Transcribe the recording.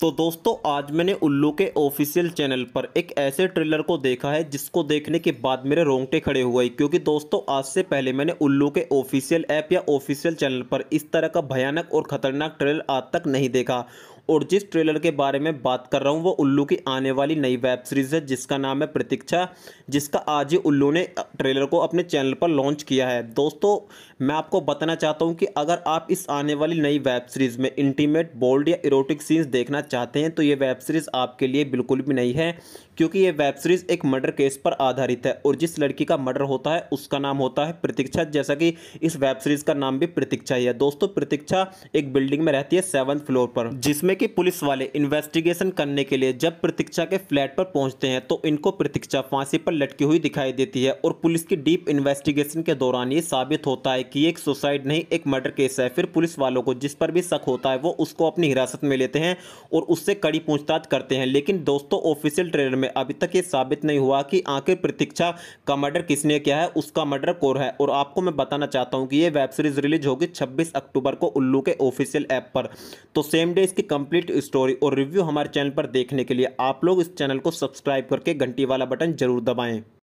तो दोस्तों आज मैंने उल्लू के ऑफिशियल चैनल पर एक ऐसे ट्रेलर को देखा है जिसको देखने के बाद मेरे रोंगटे खड़े हुए क्योंकि दोस्तों आज से पहले मैंने उल्लू के ऑफिशियल ऐप या ऑफिशियल चैनल पर इस तरह का भयानक और खतरनाक ट्रेलर आज तक नहीं देखा और जिस ट्रेलर के बारे में बात कर रहा हूँ वो उल्लू की आने वाली नई वेब सीरीज़ है जिसका नाम है प्रतीक्षा जिसका आज ही उल्लू ने ट्रेलर को अपने चैनल पर लॉन्च किया है दोस्तों मैं आपको बताना चाहता हूँ कि अगर आप इस आने वाली नई वेब सीरीज़ में इंटीमेट बोल्ड या इरोटिक सीन्स देखना चाहते हैं तो ये वेब सीरीज़ आपके लिए बिल्कुल भी नहीं है क्योंकि ये वेब सीरीज़ एक मर्डर केस पर आधारित है और जिस लड़की का मर्डर होता है उसका नाम होता है प्रतीक्षा जैसा कि इस वेब सीरीज़ का नाम भी प्रतीक्षा ही है दोस्तों प्रतीक्षा एक बिल्डिंग में रहती है सेवन्थ फ्लोर पर जिसमें है कि पुलिस वाले इन्वेस्टिगेशन करने के लिए जब प्रतीक्षा के फ्लैट पर पहुंचते हैं तो इनको प्रतीक्षा फांसी पर लटकी हुई दिखाई देती है और पुलिस की डीप इन्वेस्टिगेशन के दौरान ये साबित होता है कि एक सुसाइड नहीं एक मर्डर केस है फिर पुलिस वालों को जिस पर भी शक होता है वो उसको अपनी हिरासत में लेते हैं और उससे कड़ी पूछताछ करते हैं लेकिन दोस्तों ऑफिशियल ट्रेलर में अभी तक ये साबित नहीं हुआ कि आखिर प्रतीक्षा का मर्डर किसने किया है उसका मर्डर कौर है और आपको मैं बताना चाहता हूँ कि ये वेब सीरीज रिलीज होगी छब्बीस अक्टूबर को उल्लू के ऑफिशियल ऐप पर तो सेम डे इसकी कंपनी कंप्लीट स्टोरी और रिव्यू हमारे चैनल पर देखने के लिए आप लोग इस चैनल को सब्सक्राइब करके घंटी वाला बटन जरूर दबाएँ